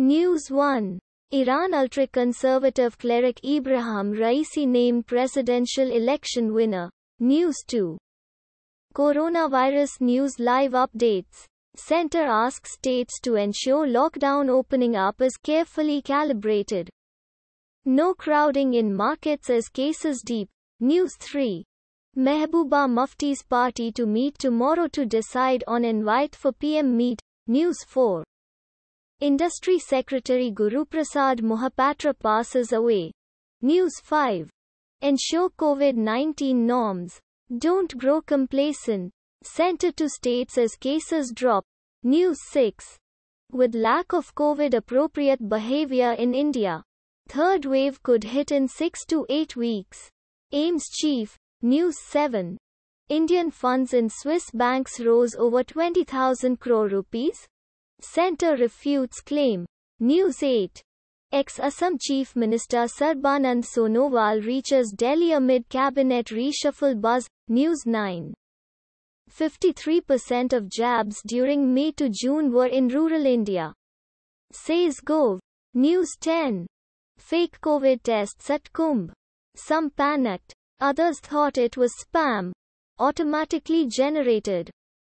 News 1 Iran ultra-conservative cleric Ibrahim Raisi named presidential election winner. News 2. Coronavirus news live updates. Center asks states to ensure lockdown opening up is carefully calibrated. No crowding in markets as cases deep. News 3. Mehbooba Mufti's party to meet tomorrow to decide on invite for PM meet. News 4. Industry Secretary Guru Prasad Mohapatra passes away. News 5. Ensure COVID 19 norms. Don't grow complacent. Center to states as cases drop. News 6. With lack of COVID appropriate behavior in India, third wave could hit in 6 to 8 weeks. Ames Chief, News 7. Indian funds in Swiss banks rose over 20,000 crore rupees, Center refutes claim. News 8. Ex-Assam Chief Minister Sarbanand Sonowal reaches Delhi amid cabinet reshuffle buzz. News 9. 53% of jabs during May to June were in rural India. Says Gov. News 10. Fake COVID tests at Kumbh. Some panicked. Others thought it was spam. Automatically generated.